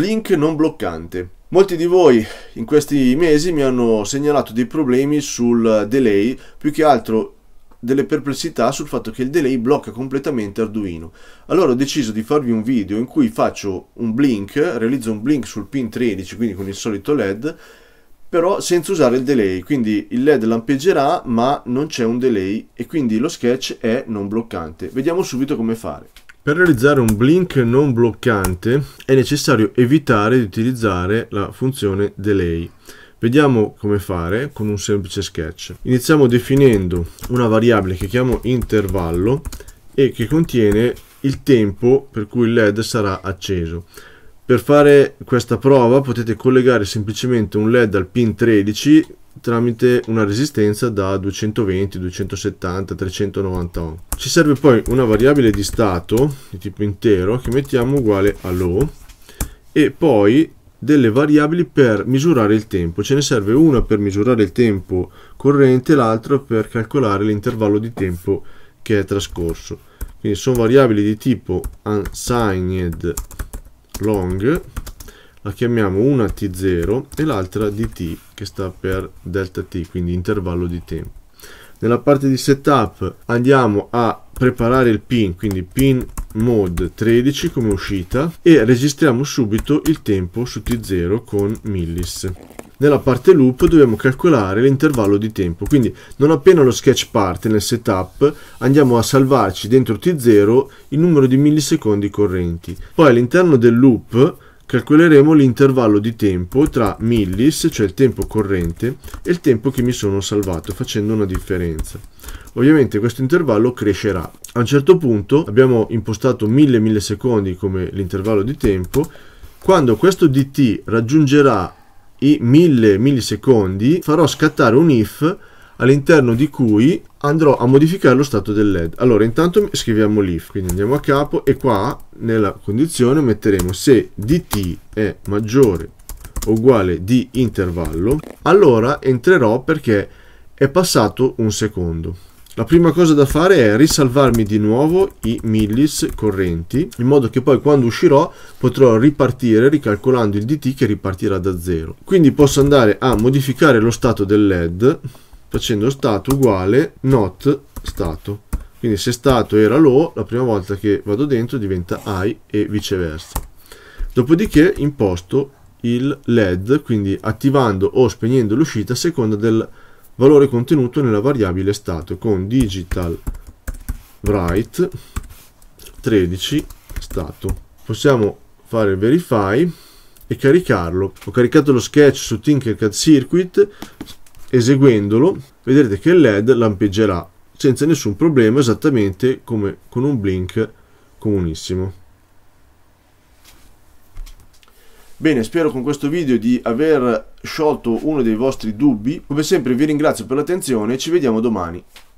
Blink non bloccante. Molti di voi in questi mesi mi hanno segnalato dei problemi sul delay, più che altro delle perplessità sul fatto che il delay blocca completamente Arduino. Allora ho deciso di farvi un video in cui faccio un blink, realizzo un blink sul pin 13, quindi con il solito LED, però senza usare il delay, quindi il LED lampeggerà ma non c'è un delay e quindi lo sketch è non bloccante. Vediamo subito come fare. Per realizzare un blink non bloccante è necessario evitare di utilizzare la funzione delay. Vediamo come fare con un semplice sketch. Iniziamo definendo una variabile che chiamo intervallo e che contiene il tempo per cui il led sarà acceso. Per fare questa prova potete collegare semplicemente un LED al pin 13 tramite una resistenza da 220, 270, 390 ohm. Ci serve poi una variabile di stato di tipo intero che mettiamo uguale a low e poi delle variabili per misurare il tempo. Ce ne serve una per misurare il tempo corrente, l'altra per calcolare l'intervallo di tempo che è trascorso. Quindi sono variabili di tipo unsigned long la chiamiamo una t0 e l'altra dt che sta per delta t quindi intervallo di tempo nella parte di setup andiamo a preparare il pin quindi pin mode 13 come uscita e registriamo subito il tempo su t0 con millis nella parte loop dobbiamo calcolare l'intervallo di tempo. Quindi non appena lo sketch parte nel setup andiamo a salvarci dentro T0 il numero di millisecondi correnti. Poi all'interno del loop calcoleremo l'intervallo di tempo tra millis, cioè il tempo corrente, e il tempo che mi sono salvato, facendo una differenza. Ovviamente questo intervallo crescerà. A un certo punto abbiamo impostato 1000 millisecondi come l'intervallo di tempo, quando questo dt raggiungerà i 1000 millisecondi farò scattare un if all'interno di cui andrò a modificare lo stato del led allora intanto scriviamo l'if quindi andiamo a capo e qua nella condizione metteremo se dt è maggiore o uguale di intervallo allora entrerò perché è passato un secondo la prima cosa da fare è risalvarmi di nuovo i millis correnti, in modo che poi quando uscirò potrò ripartire ricalcolando il DT che ripartirà da zero. Quindi posso andare a modificare lo stato del LED facendo stato uguale not stato. Quindi se stato era low, la prima volta che vado dentro diventa high e viceversa. Dopodiché imposto il LED, quindi attivando o spegnendo l'uscita a seconda del valore contenuto nella variabile stato con digital write 13 stato. Possiamo fare verify e caricarlo. Ho caricato lo sketch su Tinkercad Circuit, eseguendolo vedrete che il LED lampeggerà senza nessun problema esattamente come con un blink comunissimo. Bene, spero con questo video di aver sciolto uno dei vostri dubbi. Come sempre vi ringrazio per l'attenzione e ci vediamo domani.